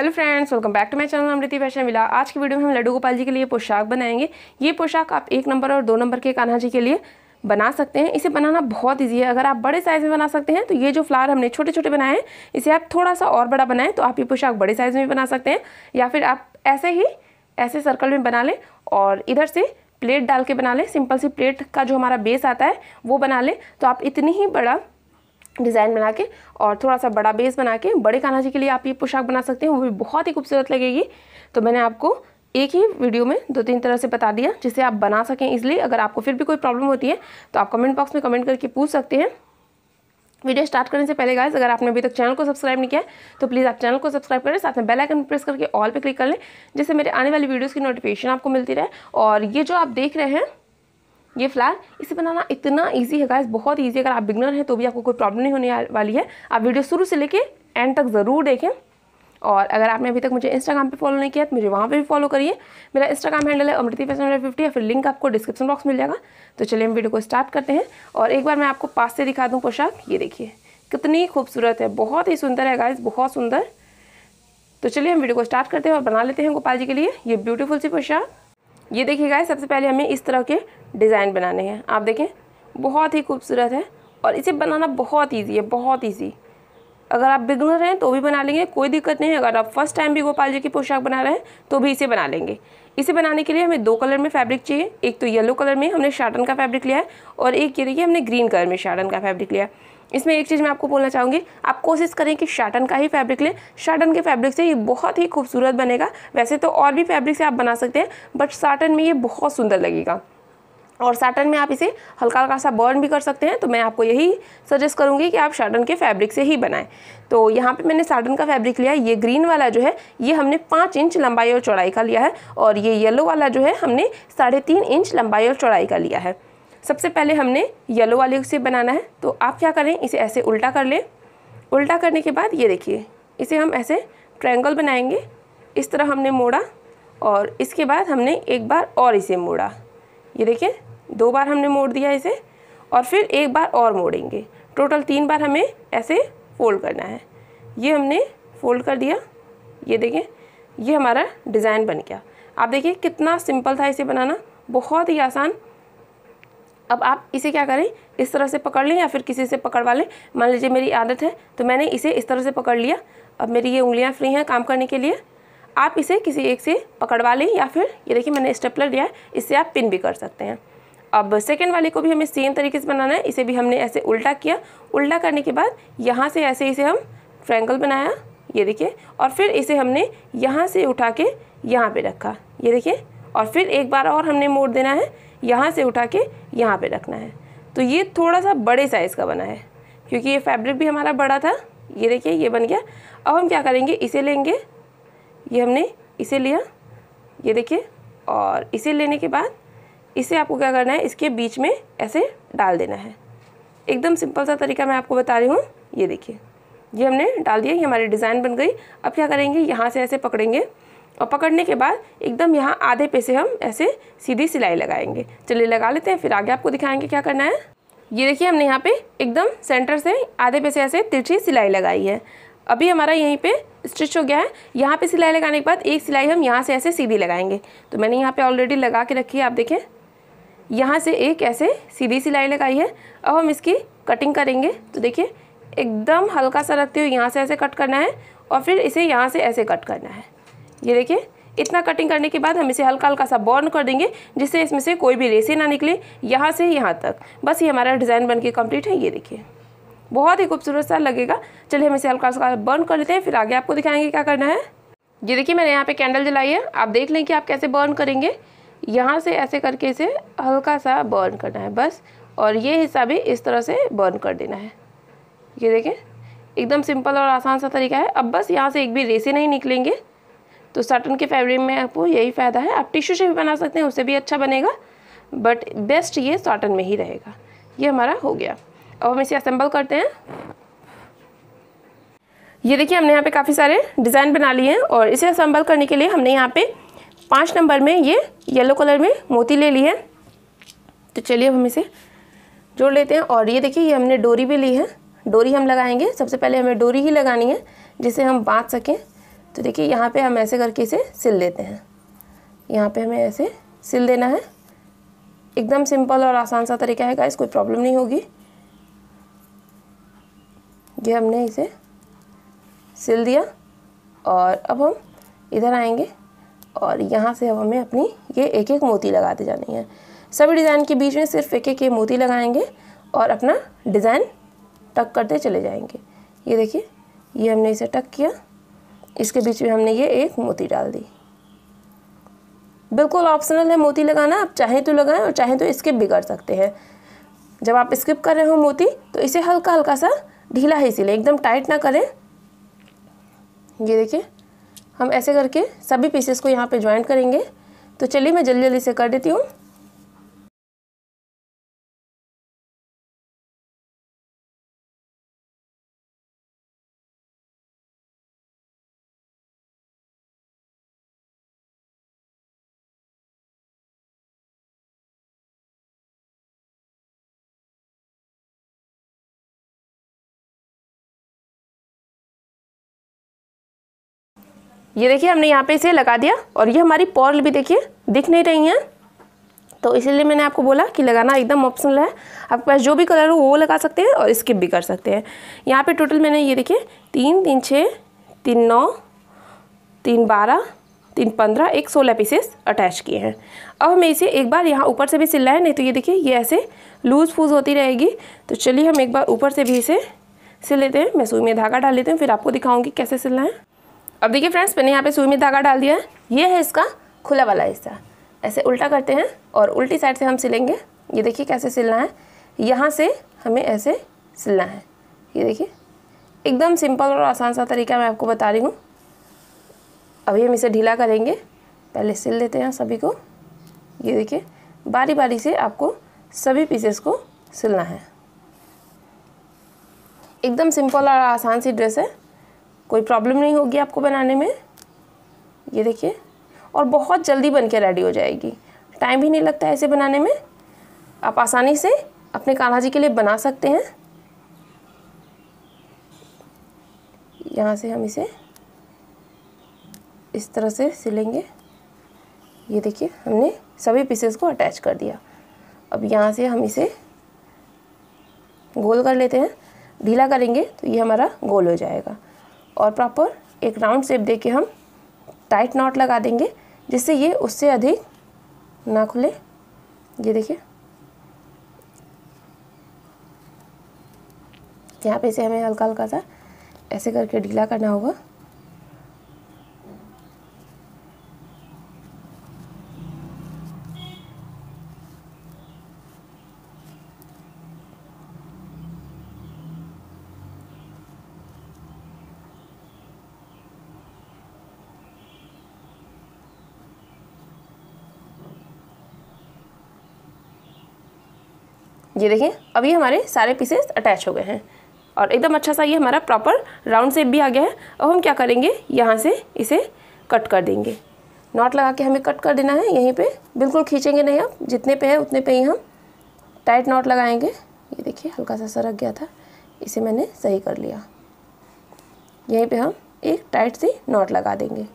hello friends welcome back to my channel Amriti fashion मिला आज की वीडियो में हम लड्डू गोपाल जी के लिए पोशाक बनाएंगे ये पोशाक आप एक नंबर और दो नंबर के कान्हा जी के लिए बना सकते हैं इसे बनाना बहुत इजी है अगर आप बड़े साइज़ में बना सकते हैं तो ये जो फ्लावर हमने छोटे छोटे बनाए हैं इसे आप थोड़ा सा और बड़ा बनाएं तो आप ये पोशाक बड़े साइज़ में भी बना सकते हैं या फिर आप ऐसे ही ऐसे सर्कल में बना लें और इधर से प्लेट डाल के बना लें सिंपल सी प्लेट का जो हमारा बेस आता है वो बना लें तो आप इतनी ही बड़ा डिज़ाइन बना के और थोड़ा सा बड़ा बेस बना के बड़े कान्हा के लिए आप ये पोशाक बना सकते हैं वो भी बहुत ही खूबसूरत लगेगी तो मैंने आपको एक ही वीडियो में दो तीन तरह से बता दिया जिसे आप बना सकें इजिली अगर आपको फिर भी कोई प्रॉब्लम होती है तो आप कमेंट बॉक्स में कमेंट करके पूछ सकते हैं वीडियो स्टार्ट करने से पहले गाइस अगर आपने अभी तक चैनल को सब्सक्राइब नहीं किया तो प्लीज़ आप चैनल को सब्सक्राइब करें साथ में बेल आइकन प्रेस करके ऑल पे क्लिक कर लें जिससे मेरे आने वाली वीडियोस की नोटिफिकेशन आपको मिलती रहे और ये जो आप देख रहे हैं ये फ्लैग इसे बनाना इतना ईजी है गाइज बहुत ईजी अगर आप बिगनर हैं तो भी आपको कोई प्रॉब्लम नहीं होने वाली है आप वीडियो शुरू से लेके एंड तक ज़रूर देखें और अगर आपने अभी तक मुझे इंस्टाग्राम पे फॉलो नहीं किया तो मुझे वहाँ पे भी फॉलो करिए मेरा इंस्टाग्राम हैंडल है अमृति फैसन फिफ्टी या फिर लिंक आपको डिस्क्रिप्शन बॉक्स मिल जाएगा तो चलिए हम वीडियो को स्टार्ट करते हैं और एक बार मैं आपको पास से दिखा दूँ पोशाक ये देखिए कितनी खूबसूरत है बहुत ही सुंदर है गाइज बहुत सुंदर तो चलिए हम वीडियो को स्टार्ट करते हैं और बना लेते हैं गोपाल जी के लिए ये ब्यूटीफुल सी पोशाक ये देखिएगा सबसे पहले हमें इस तरह के डिज़ाइन बनाने हैं आप देखें बहुत ही खूबसूरत है और इसे बनाना बहुत ईजी है बहुत ईजी अगर आप बिगनर हैं तो भी बना लेंगे कोई दिक्कत नहीं है अगर आप फर्स्ट टाइम भी गोपाल जी की पोशाक बना रहे हैं तो भी इसे बना लेंगे इसे बनाने के लिए हमें दो कलर में फैब्रिक चाहिए एक तो येलो कलर में हमने शार्टन का फैब्रिक लिया है और एक ये देखिए हमने ग्रीन कलर में शार्टन का फैब्रिक लिया है इसमें एक चीज़ मैं आपको बोलना चाहूँगी आप कोशिश करें कि शाटन का ही फैब्रिक लें शाटन के फैब्रिक से ये बहुत ही खूबसूरत बनेगा वैसे तो और भी फैब्रिक से आप बना सकते हैं बट साटन में ये बहुत सुंदर लगेगा और साटन में आप इसे हल्का हल्का सा बर्न भी कर सकते हैं तो मैं आपको यही सजेस्ट करूँगी कि आप साटन के फैब्रिक से ही बनाएं तो यहाँ पे मैंने साटन का फैब्रिक लिया ये ग्रीन वाला जो है ये हमने पाँच इंच लंबाई और चौड़ाई का लिया है और ये येलो वाला जो है हमने साढ़े तीन इंच लंबाई और चौड़ाई का लिया है सबसे पहले हमने येलो वाले से बनाना है तो आप क्या करें इसे ऐसे उल्टा कर लें उल्टा करने के बाद ये देखिए इसे हम ऐसे ट्रायंगल बनाएंगे इस तरह हमने मोड़ा और इसके बाद हमने एक बार और इसे मोड़ा ये देखिए दो बार हमने मोड़ दिया इसे और फिर एक बार और मोड़ेंगे टोटल तीन बार हमें ऐसे फोल्ड करना है ये हमने फोल्ड कर दिया ये देखें ये हमारा डिज़ाइन बन गया आप देखिए कितना सिंपल था इसे बनाना बहुत ही आसान अब आप इसे क्या करें इस तरह से पकड़ लें या फिर किसी से पकड़वा लें मान लीजिए मेरी आदत है तो मैंने इसे इस तरह से पकड़ लिया अब मेरी ये उंगलियाँ फ्री हैं काम करने के लिए आप इसे किसी एक से पकड़वा लें या फिर ये देखिए मैंने स्टेपलर लिया है इससे आप पिन भी कर सकते हैं अब सेकेंड वाले को भी हमें सेम तरीके से बनाना है इसे भी हमने ऐसे उल्टा किया उल्टा करने के बाद यहाँ से ऐसे इसे हम ट्रैंगल बनाया ये देखिए और फिर इसे हमने यहाँ से उठा के यहाँ पे रखा ये देखिए और फिर एक बार और हमने मोड़ देना है यहाँ से उठा के यहाँ पर रखना है तो ये थोड़ा सा बड़े साइज़ का बना है क्योंकि ये फैब्रिक भी हमारा बड़ा था ये देखिए ये बन गया अब हम क्या करेंगे इसे लेंगे ये हमने इसे लिया ये देखिए और इसे लेने के बाद इसे आपको क्या करना है इसके बीच में ऐसे डाल देना है एकदम सिंपल सा तरीका मैं आपको बता रही हूँ ये देखिए ये हमने डाल दिया ये हमारी डिज़ाइन बन गई अब क्या करेंगे यहाँ से ऐसे पकड़ेंगे और पकड़ने के बाद एकदम यहाँ आधे पे से हम ऐसे सीधी सिलाई लगाएंगे चलिए लगा लेते हैं फिर आगे आपको दिखाएंगे क्या करना है ये देखिए हमने यहाँ पे एकदम सेंटर से आधे पे से ऐसे तिरछी सिलाई लगाई है अभी हमारा यहीं पे स्टिच हो गया है यहाँ पे सिलाई लगाने के बाद एक सिलाई हम यहाँ से ऐसे सीधी लगाएंगे तो मैंने यहाँ पे ऑलरेडी लगा के रखी है आप देखें यहाँ से एक ऐसे सीधी सिलाई लगाई है अब हम इसकी कटिंग करेंगे तो देखिए एकदम हल्का सा रखते हुए यहाँ से ऐसे कट करना है और फिर इसे यहाँ से ऐसे कट करना है ये देखिए इतना कटिंग करने के बाद हम इसे हल्का हल्का सा बॉर्न कर देंगे जिससे इसमें से कोई भी रेसे ना निकले यहाँ से यहाँ तक बस ये हमारा डिज़ाइन बन के कम्प्लीट है ये देखिए बहुत ही खूबसूरत सा लगेगा चलिए हम इसे हल्का हल्का बर्न कर लेते हैं फिर आगे आपको दिखाएंगे क्या करना है ये देखिए मैंने यहाँ पर कैंडल जलाई है आप देख लें कि आप कैसे बर्न करेंगे यहाँ से ऐसे करके इसे हल्का सा बर्न करना है बस और ये हिस्सा भी इस तरह से बर्न कर देना है ये देखें एकदम सिंपल और आसान सा तरीका है अब बस यहाँ से एक भी रेसे नहीं निकलेंगे तो साटन के फैब्रिक में आपको यही फ़ायदा है आप टिश्यू से भी बना सकते हैं उससे भी अच्छा बनेगा बट बेस्ट ये साटन में ही रहेगा ये हमारा हो गया अब हम इसे असेंबल करते हैं ये देखिए हमने यहाँ पे काफ़ी सारे डिज़ाइन बना लिए हैं और इसे असेंबल करने के लिए हमने यहाँ पे पाँच नंबर में ये येलो कलर में मोती ले ली है तो चलिए हम इसे जोड़ लेते हैं और ये देखिए ये हमने डोरी भी ली है डोरी हम लगाएंगे सबसे पहले हमें डोरी ही लगानी है जिसे हम बांध सकें तो देखिए यहाँ पे हम ऐसे करके इसे सिल लेते हैं यहाँ पे हमें ऐसे सिल देना है एकदम सिंपल और आसान सा तरीका है गाइस कोई प्रॉब्लम नहीं होगी ये हमने इसे सिल दिया और अब हम इधर आएंगे और यहाँ से अब हमें अपनी ये एक एक मोती लगाते जानी है सभी डिज़ाइन के बीच में सिर्फ एक एक ये मोती लगाएंगे और अपना डिज़ाइन टक करते चले जाएंगे ये देखिए ये हमने इसे टक किया इसके बीच में हमने ये एक मोती डाल दी बिल्कुल ऑप्शनल है मोती लगाना आप चाहें तो लगाएं और चाहें तो स्किप भी कर सकते हैं जब आप स्किप कर रहे हो मोती तो इसे हल्का हल्का सा ढीला ही सिले एकदम टाइट ना करें ये देखिए हम ऐसे करके सभी पीसेस को यहाँ पे ज्वाइंट करेंगे तो चलिए मैं जल्दी जल्दी से कर देती हूँ ये देखिए हमने यहाँ पे इसे लगा दिया और ये हमारी पॉल भी देखिए दिख नहीं रही हैं तो इसीलिए मैंने आपको बोला कि लगाना एकदम ऑप्शनल है आपके पास जो भी कलर हो वो लगा सकते हैं और स्किप भी कर सकते हैं यहाँ पे टोटल मैंने ये देखिए तीन तीन छः तीन नौ तीन बारह तीन पंद्रह एक सोलह पीसेस अटैच किए हैं अब हमें इसे एक बार यहाँ ऊपर से भी सिलना है नहीं तो ये देखिए ये ऐसे लूज़ फूज होती रहेगी तो चलिए हम एक बार ऊपर से भी इसे सिल लेते हैं मैं सुई में धागा डाल लेते हैं फिर आपको दिखाऊँगी कैसे सिलना है अब देखिए फ्रेंड्स मैंने यहाँ पे सुई में धागा डाल दिया है ये है इसका खुला वाला हिस्सा ऐसे उल्टा करते हैं और उल्टी साइड से हम सिलेंगे ये देखिए कैसे सिलना है यहाँ से हमें ऐसे सिलना है ये देखिए एकदम सिंपल और आसान सा तरीका मैं आपको बता रही हूँ अभी हम इसे ढीला करेंगे पहले सिल लेते हैं सभी को ये देखिए बारी बारी से आपको सभी पीसेस को सिलना है एकदम सिंपल और आसान सी ड्रेस है कोई प्रॉब्लम नहीं होगी आपको बनाने में ये देखिए और बहुत जल्दी बन के रेडी हो जाएगी टाइम भी नहीं लगता ऐसे बनाने में आप आसानी से अपने कान्हा जी के लिए बना सकते हैं यहाँ से हम इसे इस तरह से सिलेंगे ये देखिए हमने सभी पीसेस को अटैच कर दिया अब यहाँ से हम इसे गोल कर लेते हैं ढीला करेंगे तो ये हमारा गोल हो जाएगा और प्रॉपर एक राउंड शेप दे के हम टाइट नॉट लगा देंगे जिससे ये उससे अधिक ना खुले ये देखिए यहाँ पे इसे हमें हल्का हल्का सा ऐसे करके ढीला करना होगा ये देखिए अभी हमारे सारे पीसेस अटैच हो गए हैं और एकदम अच्छा सा ये हमारा प्रॉपर राउंड सेप भी आ गया है अब हम क्या करेंगे यहाँ से इसे कट कर देंगे नॉट लगा के हमें कट कर देना है यहीं पे बिल्कुल खींचेंगे नहीं आप जितने पे है उतने पे ही हम टाइट नॉट लगाएंगे ये देखिए हल्का सा सरक गया था इसे मैंने सही कर लिया यहीं पे हम एक टाइट सी नॉट लगा देंगे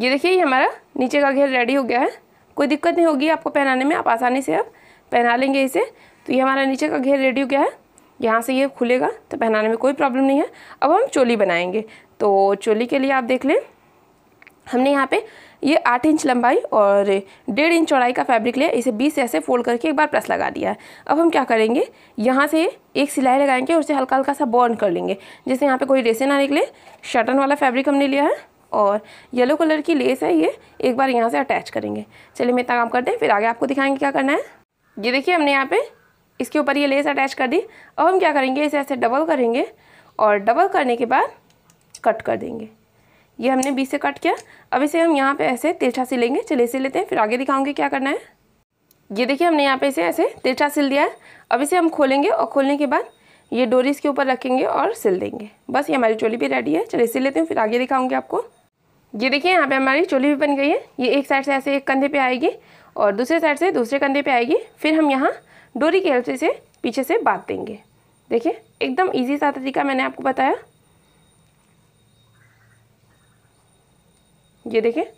ये देखिए ये हमारा नीचे का घेर रेडी हो गया है कोई दिक्कत नहीं होगी आपको पहनाने में आप आसानी से अब पहना लेंगे इसे तो ये हमारा नीचे का घेर रेडी हो गया है यहाँ से ये खुलेगा तो पहनाने में कोई प्रॉब्लम नहीं है अब हम चोली बनाएंगे तो चोली के लिए आप देख लें हमने यहाँ पे ये आठ इंच लंबाई और डेढ़ इंच चौड़ाई का फैब्रिक लिया इसे बीस ऐसे फोल्ड करके एक बार प्रेस लगा दिया है अब हम क्या करेंगे यहाँ से एक सिलाई लगाएंगे और उसे हल्का हल्का सा बॉर्न कर लेंगे जैसे यहाँ पे कोई रेसे ना निकले शटन वाला फैब्रिक हमने लिया है और येलो कलर की लेस है ये एक बार यहाँ से अटैच करेंगे चलिए मैं इतना काम करते हैं फिर आगे आपको दिखाएंगे क्या करना है ये देखिए हमने यहाँ पे इसके ऊपर ये लेस अटैच कर दी अब हम क्या करेंगे इसे ऐसे डबल करेंगे और डबल करने के बाद कट कर देंगे ये हमने बीच से कट किया अब इसे हम यहाँ पर ऐसे तिरछा सिलेंगे चलिए इसे लेते हैं फिर आगे दिखाऊँगे क्या करना है ये देखिए हमने यहाँ पर इसे ऐसे तिरछा सिल दिया है अब इसे हम खोलेंगे और खोलने के बाद ये डोरी इसके ऊपर रखेंगे और सिल देंगे बस ये हमारी चोली भी रेडी है चलिए सिल लेते हैं फिर आगे दिखाऊंगी आपको ये देखिए यहाँ पे हमारी चोली भी बन गई है ये एक साइड से ऐसे एक कंधे पे आएगी और दूसरे साइड से दूसरे कंधे पे आएगी फिर हम यहाँ डोरी की हेल्प से इसे पीछे से बांध देंगे देखिए एकदम इजी सा तरीका मैंने आपको बताया ये देखिए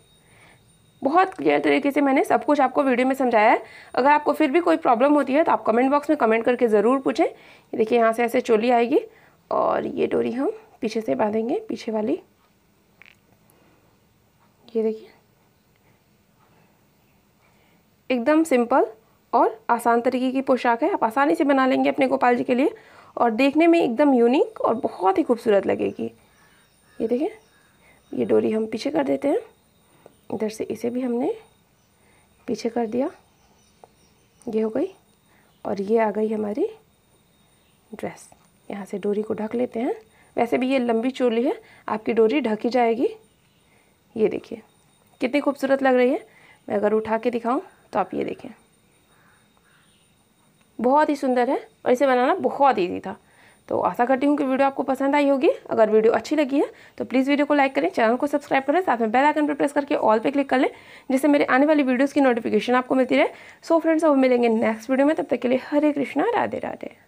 बहुत क्लियर तरीके से मैंने सब कुछ आपको वीडियो में समझाया है अगर आपको फिर भी कोई प्रॉब्लम होती है तो आप कमेंट बॉक्स में कमेंट करके ज़रूर पूछें देखिए यहाँ से ऐसे चोली आएगी और ये डोरी हम पीछे से बांधेंगे पीछे वाली ये देखिए एकदम सिंपल और आसान तरीके की पोशाक है आप आसानी से बना लेंगे अपने गोपाल जी के लिए और देखने में एकदम यूनिक और बहुत ही खूबसूरत लगेगी ये देखें ये डोरी हम पीछे कर देते हैं इधर से इसे भी हमने पीछे कर दिया ये हो गई और ये आ गई हमारी ड्रेस यहाँ से डोरी को ढक लेते हैं वैसे भी ये लंबी चोली है आपकी डोरी ढकी जाएगी ये देखिए कितनी खूबसूरत लग रही है मैं अगर उठा के दिखाऊँ तो आप ये देखें बहुत ही सुंदर है और इसे बनाना बहुत ईजी था तो आशा करती हूँ कि वीडियो आपको पसंद आई होगी अगर वीडियो अच्छी लगी है तो प्लीज़ वीडियो को लाइक करें चैनल को सब्सक्राइब करें साथ में बेल आइकन पर प्रेस करके ऑल पे क्लिक कर लें जिससे मेरे आने वाली वीडियोस की नोटिफिकेशन आपको मिलती रहे सो फ्रेंड्स अब मिलेंगे नेक्स्ट वीडियो में तब तक के लिए हरे कृष्णा राधे राधे